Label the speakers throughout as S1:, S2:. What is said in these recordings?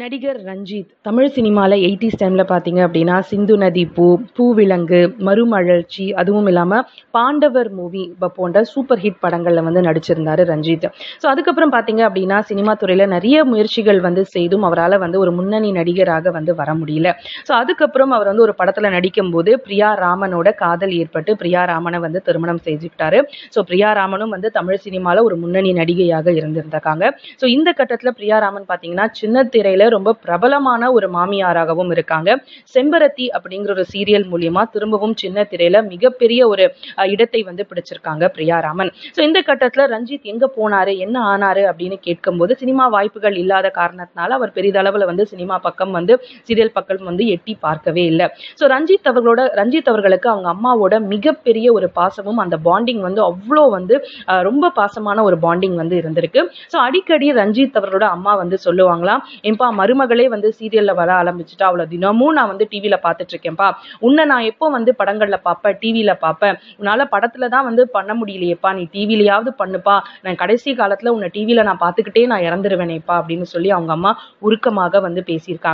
S1: நடிகர் ரஞ்சித் தமிழ் சினிமாவில் எயிட்டிஸ் டைமில் பார்த்தீங்க அப்படின்னா சிந்து நதி பூ பூவிலங்கு மறுமலர்ச்சி அதுவும் இல்லாமல் பாண்டவர் மூவி போன்ற சூப்பர் ஹிட் படங்களில் வந்து நடிச்சிருந்தார் ரஞ்சித் ஸோ அதுக்கப்புறம் பார்த்தீங்க அப்படின்னா சினிமா துறையில் நிறைய முயற்சிகள் வந்து செய்தும் அவரால் வந்து ஒரு முன்னணி நடிகராக வந்து வர முடியல ஸோ அதுக்கப்புறம் அவர் வந்து ஒரு படத்தில் நடிக்கும்போது பிரியா ராமனோட காதல் ஏற்பட்டு பிரியா ராமனை வந்து திருமணம் செஞ்சுக்கிட்டாரு ஸோ பிரியா ராமனும் வந்து தமிழ் சினிமாவில் ஒரு முன்னணி நடிகையாக இருந்திருந்தாங்க ஸோ இந்த கட்டத்தில் பிரியா ராமன் பார்த்தீங்கன்னா சின்ன திரையில் சீரியல்ல ரொம்ப பிரபலமான ஒரு மாமியாராகவும் இருக்காங்க செம்பரத்தி அப்படிங்கிற ஒரு சீரியல் மூலியமா திரும்பவும் சின்ன திரையில மிகப்பெரிய ஒரு இடத்தை வந்து பிடிச்சிருக்காங்க பிரியாராமன் ஸோ இந்த கட்டத்துல ரஞ்சித் எங்க போனாரு என்ன ஆனாரு அப்படின்னு கேட்கும்போது சினிமா வாய்ப்புகள் இல்லாத காரணத்தினால அவர் பெரிதளவுல வந்து சினிமா பக்கம் வந்து சீரியல் பக்கம் வந்து எட்டி பார்க்கவே இல்லை ஸோ ரஞ்சித் அவர்களோட ரஞ்சித் அவர்களுக்கு அவங்க அம்மாவோட மிகப்பெரிய ஒரு பாசமும் அந்த பாண்டிங் வந்து அவ்வளோ வந்து ரொம்ப பாசமான ஒரு பாண்டிங் வந்து இருந்திருக்கு ஸோ அடிக்கடி ரஞ்சித் அவர்களோட அம்மா வந்து சொல்லுவாங்களாம் மருமகளே வந்து சீரியலில் வர ஆரம்பிச்சுட்டா அவ்வளவு தினமும் நான் வந்து டிவியில் பாத்துட்டு இருக்கேன்ப்பா உன்னை நான் எப்போ வந்து படங்களில் பார்ப்பேன் டிவியில் பார்ப்பேன் உன்னால் படத்தில் தான் வந்து பண்ண முடியலையேப்பா நீ டிவிலையாவது பண்ணுப்பா நான் கடைசி காலத்தில் உன்னை டிவியில் நான் பார்த்துக்கிட்டே நான் இறந்துருவேனேப்பா அப்படின்னு சொல்லி அவங்க அம்மா உருக்கமாக வந்து பேசியிருக்காங்க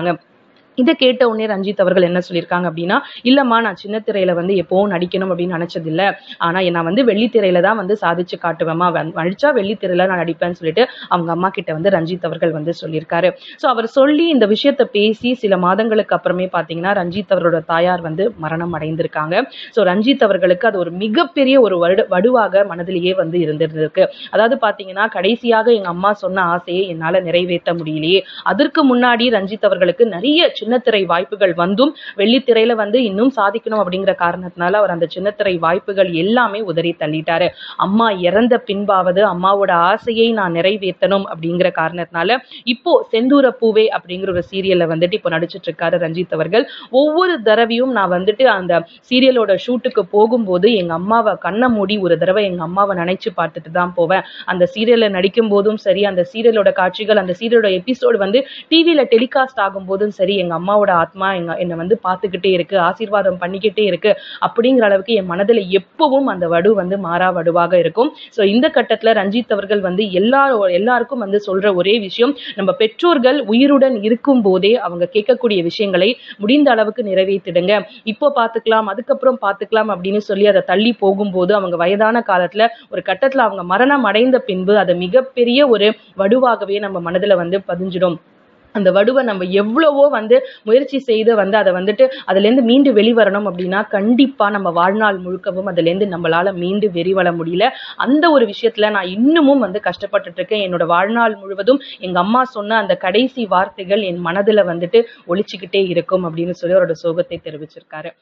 S1: இதை கேட்ட உடனே ரஞ்சித் அவர்கள் என்ன சொல்லியிருக்காங்க அப்படின்னா இல்லைம்மா நான் சின்ன திரையில வந்து எப்போவும் நடிக்கணும் அப்படின்னு நினைச்சதில்லை ஆனால் நான் வந்து வெள்ளித்திரையில தான் வந்து சாதிச்சு காட்டுவேம்மா அழிச்சா வெள்ளித்திரையில நான் நடிப்பேன்னு சொல்லிட்டு அவங்க அம்மா கிட்ட வந்து ரஞ்சித் அவர்கள் வந்து சொல்லியிருக்காரு ஸோ அவர் சொல்லி இந்த விஷயத்த பேசி சில மாதங்களுக்கு அப்புறமே பார்த்தீங்கன்னா ரஞ்சித் அவரோட தாயார் வந்து மரணம் அடைந்திருக்காங்க ஸோ ரஞ்சித் அவர்களுக்கு அது ஒரு மிகப்பெரிய ஒரு வடு வடுவாக மனதிலேயே வந்து இருந்திருந்திருக்கு அதாவது பார்த்தீங்கன்னா கடைசியாக எங்கள் அம்மா சொன்ன ஆசையை என்னால் நிறைவேற்ற முடியலையே அதற்கு முன்னாடி ரஞ்சித் அவர்களுக்கு நிறைய சின்ன சின்னத்திரை வாய்ப்புகள் வந்தும் வெள்ளித்திரையில வந்து இன்னும் சாதிக்கணும் அப்படிங்கிற காரணத்தினால அவர் அந்த சின்னத்திரை வாய்ப்புகள் எல்லாமே உதறி தள்ளிட்டாரு அம்மா இறந்த பின்பாவது அம்மாவோட ஆசையை நான் நிறைவேற்றணும் அப்படிங்கிற காரணத்தினால இப்போ செந்தூர பூவே அப்படிங்கிற ஒரு சீரியல்ல வந்துட்டு இப்போ நடிச்சிட்டு இருக்காரு ரஞ்சித் அவர்கள் ஒவ்வொரு தடவையும் நான் வந்துட்டு அந்த சீரியலோட ஷூட்டுக்கு போகும்போது எங்க அம்மாவை கண்ணை மூடி ஒரு தடவை எங்க அம்மாவை நினைச்சு பார்த்துட்டு தான் போவேன் அந்த சீரியல்ல நடிக்கும் போதும் சரி அந்த சீரியலோட காட்சிகள் அந்த சீரியலோட எபிசோடு வந்து டிவியில டெலிகாஸ்ட் ஆகும் போதும் சரி எங்க அம்மாவோட ஆத்மா என்ன என்னை வந்து பார்த்துக்கிட்டே இருக்குது ஆசீர்வாதம் பண்ணிக்கிட்டே இருக்குது அப்படிங்கிற அளவுக்கு என் மனதில் எப்பவும் அந்த வடு வந்து மாறா வடுவாக இருக்கும் ஸோ இந்த கட்டத்தில் ரஞ்சித் அவர்கள் வந்து எல்லா எல்லாருக்கும் வந்து சொல்கிற ஒரே விஷயம் நம்ம பெற்றோர்கள் உயிருடன் இருக்கும் போதே அவங்க கேட்கக்கூடிய விஷயங்களை முடிந்த அளவுக்கு நிறைவேற்றிடுங்க இப்போ பார்த்துக்கலாம் அதுக்கப்புறம் பார்த்துக்கலாம் அப்படின்னு சொல்லி அதை தள்ளி போகும்போது அவங்க வயதான காலத்தில் ஒரு கட்டத்தில் அவங்க மரணம் அடைந்த பின்பு அதை மிகப்பெரிய ஒரு வடுவாகவே நம்ம மனதில் வந்து பதிஞ்சிடும் அந்த வடுவை நம்ம எவ்வளவோ வந்து முயற்சி செய்து வந்து அதை வந்துட்டு அதுலேருந்து மீண்டு வெளிவரணும் அப்படின்னா கண்டிப்பாக நம்ம வாழ்நாள் முழுக்கவும் அதுலேருந்து நம்மளால் மீண்டு வெறிவள முடியல அந்த ஒரு விஷயத்தில் நான் இன்னமும் வந்து கஷ்டப்பட்டுட்டு இருக்கேன் என்னோட வாழ்நாள் முழுவதும் எங்கள் அம்மா சொன்ன அந்த கடைசி வார்த்தைகள் என் மனதில் வந்துட்டு ஒழிச்சுக்கிட்டே இருக்கும் அப்படின்னு சொல்லி அவரோட சோகத்தை தெரிவிச்சிருக்காரு